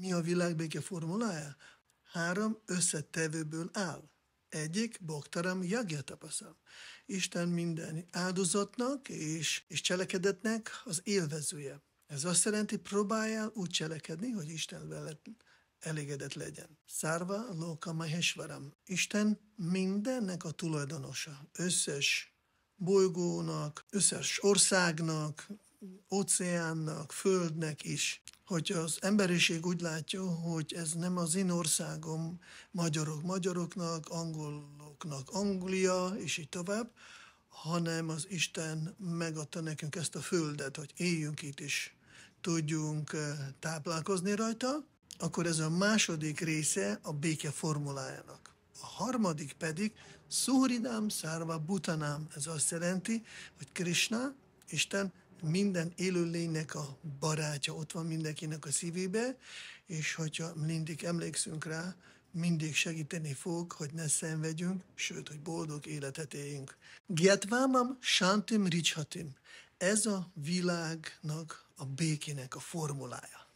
Mi a világbéke formulája? Három összetevőből áll. Egyik Boktaram tapaszam. Isten minden áldozatnak és, és cselekedetnek az élvezője. Ez azt jelenti, próbáljál úgy cselekedni, hogy Isten veled elégedett legyen. Szárva Lóka, Mahesvaram. Isten mindennek a tulajdonosa. Összes bolygónak, összes országnak, óceánnak, földnek is hogy az emberiség úgy látja, hogy ez nem az én országom, magyarok magyaroknak, angoloknak Anglia, és így tovább, hanem az Isten megadta nekünk ezt a földet, hogy éljünk itt is, tudjunk eh, táplálkozni rajta, akkor ez a második része a béke formulájának. A harmadik pedig Szuridám szárva butanám, ez azt jelenti, hogy Krishna, Isten minden élőlénynek a barátja ott van mindenkinek a szívébe, és hogyha mindig emlékszünk rá, mindig segíteni fog, hogy ne szenvedjünk, sőt, hogy boldog életet éljünk. Gyatvámam, sántim, ricshatim. Ez a világnak, a békének a formulája.